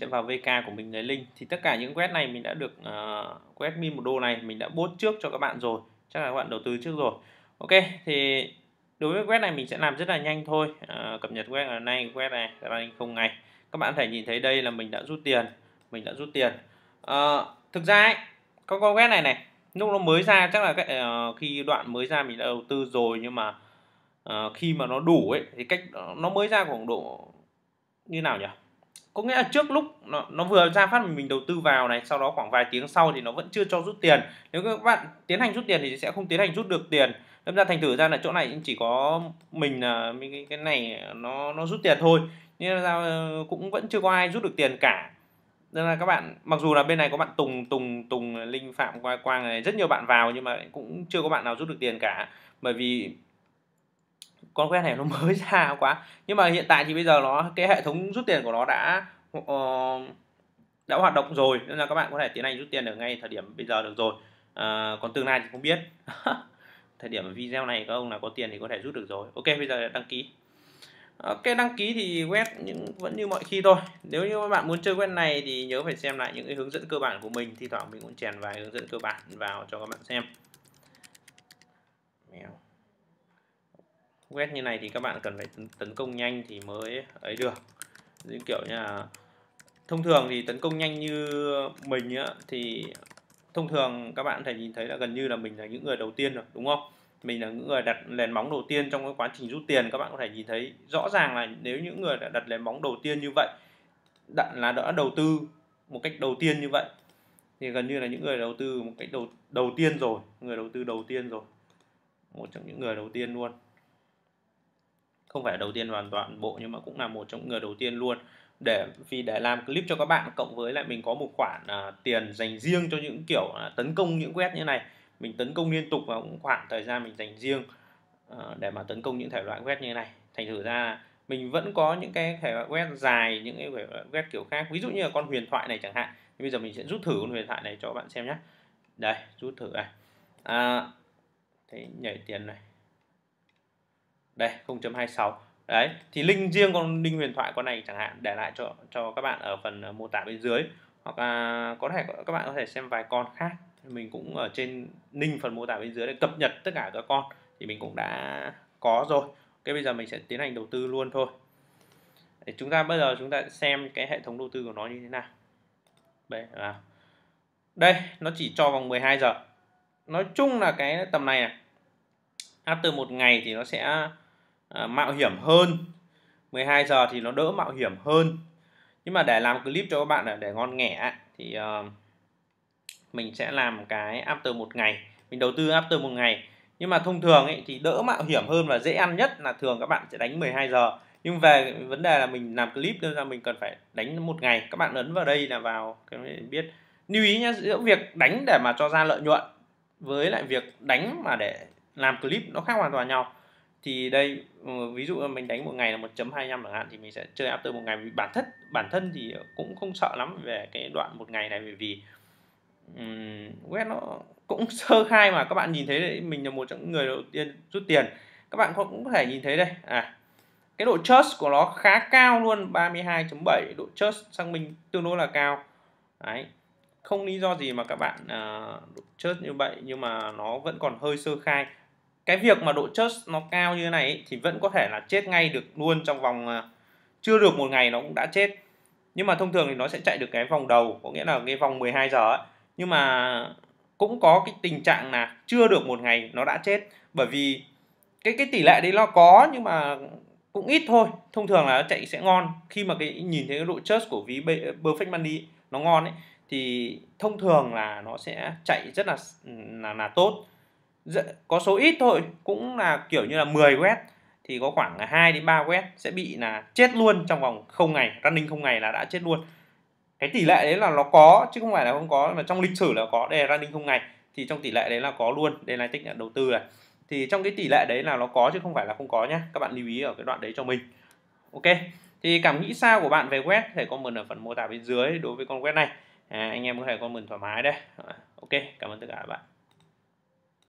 sẽ vào VK của mình lấy link thì tất cả những quét này mình đã được uh, quét đô này mình đã bốt trước cho các bạn rồi chắc là các bạn đầu tư trước rồi ok thì đối với quét này mình sẽ làm rất là nhanh thôi uh, cập nhật quét ở nay quét này running không ngày các bạn thể nhìn thấy đây là mình đã rút tiền mình đã rút tiền uh, thực ra ấy, con con quét này này lúc nó mới ra chắc là cái, uh, khi đoạn mới ra mình đã đầu tư rồi nhưng mà uh, khi mà nó đủ ấy thì cách nó mới ra khoảng độ như nào nhỉ có nghĩa là trước lúc nó, nó vừa ra phát mình đầu tư vào này sau đó khoảng vài tiếng sau thì nó vẫn chưa cho rút tiền nếu các bạn tiến hành rút tiền thì sẽ không tiến hành rút được tiền đâm ra thành thử ra là chỗ này chỉ có mình là cái này nó nó rút tiền thôi nhưng ra ờ, cũng vẫn chưa có ai rút được tiền cả nên là các bạn mặc dù là bên này có bạn Tùng Tùng Tùng Linh Phạm Quang này rất nhiều bạn vào nhưng mà cũng chưa có bạn nào rút được tiền cả bởi vì con quét này nó mới ra quá nhưng mà hiện tại thì bây giờ nó cái hệ thống rút tiền của nó đã uh, đã hoạt động rồi nên là các bạn có thể tiến hành rút tiền ở ngay thời điểm bây giờ được rồi à, còn tương lai thì không biết thời điểm video này các ông là có tiền thì có thể rút được rồi ok bây giờ đăng ký ok đăng ký thì quét những vẫn như mọi khi thôi nếu như các bạn muốn chơi quét này thì nhớ phải xem lại những cái hướng dẫn cơ bản của mình thi thoảng mình cũng chèn vài hướng dẫn cơ bản vào cho các bạn xem quét như này thì các bạn cần phải tấn, công nhanh thì mới ấy được những kiểu như là thông thường thì tấn công nhanh như mình á, thì thông thường các bạn thể nhìn thấy là gần như là mình là những người đầu tiên rồi đúng không mình là những người đặt nền móng đầu tiên trong cái quá trình rút tiền các bạn có thể nhìn thấy rõ ràng là nếu những người đã đặt nền móng đầu tiên như vậy đã, là đã đầu tư một cách đầu tiên như vậy thì gần như là những người đầu tư một cách đầu đầu tiên rồi người đầu tư đầu tiên rồi một trong những người đầu tiên luôn không phải đầu tiên hoàn toàn bộ nhưng mà cũng là một trong người đầu tiên luôn để vì để làm clip cho các bạn cộng với lại mình có một khoản à, tiền dành riêng cho những kiểu à, tấn công những web như này mình tấn công liên tục và cũng khoảng thời gian mình dành riêng à, để mà tấn công những thể loại web như này thành thử ra mình vẫn có những cái thể loại web dài những cái thể loại web kiểu khác ví dụ như là con huyền thoại này chẳng hạn bây giờ mình sẽ rút thử con huyền thoại này cho các bạn xem nhé đây rút thử này à, thấy nhảy tiền này đây 0.26 đấy thì link riêng con đinh huyền thoại con này chẳng hạn để lại cho cho các bạn ở phần ờ, mô tả bên dưới hoặc là có thể các bạn có thể xem vài con khác mình cũng ở trên link phần mô tả bên dưới để cập nhật tất cả các con thì mình cũng đã có rồi cái bây giờ mình sẽ tiến hành đầu tư luôn thôi để chúng ta bây giờ chúng ta xem cái hệ thống đầu tư của nó như thế nào đây đây nó chỉ cho vòng 12 giờ nói chung là cái tầm này, này after một ngày thì nó sẽ à, mạo hiểm hơn 12 giờ thì nó đỡ mạo hiểm hơn nhưng mà để làm clip cho các bạn để ngon nghẻ thì ờ, mình sẽ làm cái after một ngày mình đầu tư after một ngày nhưng mà thông thường ấy thì đỡ mạo hiểm hơn và dễ ăn nhất là thường các bạn sẽ đánh 12 giờ nhưng về vấn đề là mình làm clip nên ra mình cần phải đánh một ngày các bạn ấn vào đây là vào cái biết lưu ý nhé giữa việc đánh để mà cho ra lợi nhuận với lại việc đánh mà để làm clip nó khác hoàn toàn nhau thì đây ừ, ví dụ mình đánh một ngày là 1.25 chẳng hạn thì mình sẽ chơi after một ngày vì bản thân bản thân thì cũng không sợ lắm về cái đoạn một ngày này bởi vì um, web nó cũng sơ khai mà các bạn nhìn thấy đấy mình là một trong những người đầu tiên rút tiền các bạn cũng có thể nhìn thấy đây à cái độ trust của nó khá cao luôn 32.7 độ trust sang mình tương đối là cao đấy không lý do gì mà các bạn uh, trust như vậy nhưng mà nó vẫn còn hơi sơ khai cái việc mà độ trust nó cao như thế này ấy, thì vẫn có thể là chết ngay được luôn trong vòng à, chưa được một ngày nó cũng đã chết nhưng mà thông thường thì nó sẽ chạy được cái vòng đầu có nghĩa là cái vòng 12 giờ ấy. nhưng mà cũng có cái tình trạng là chưa được một ngày nó đã chết bởi vì cái cái tỷ lệ đấy nó có nhưng mà cũng ít thôi thông thường là chạy sẽ ngon khi mà cái nhìn thấy cái độ trust của ví perfect money nó ngon ấy thì thông thường là nó sẽ chạy rất là là là tốt Dạ, có số ít thôi cũng là kiểu như là 10 web thì có khoảng 2 đến 3 web sẽ bị là chết luôn trong vòng không ngày running không ngày là đã chết luôn cái tỷ lệ đấy là nó có chứ không phải là không có mà trong lịch sử là có đây là running không ngày thì trong tỷ lệ đấy là có luôn đây là tích nhận đầu tư này thì trong cái tỷ lệ đấy là nó có chứ không phải là không có nhá các bạn lưu ý ở cái đoạn đấy cho mình ok thì cảm nghĩ sao của bạn về web thể comment ở phần mô tả bên dưới đối với con web này à, anh em có thể comment thoải mái đây ok cảm ơn tất cả các bạn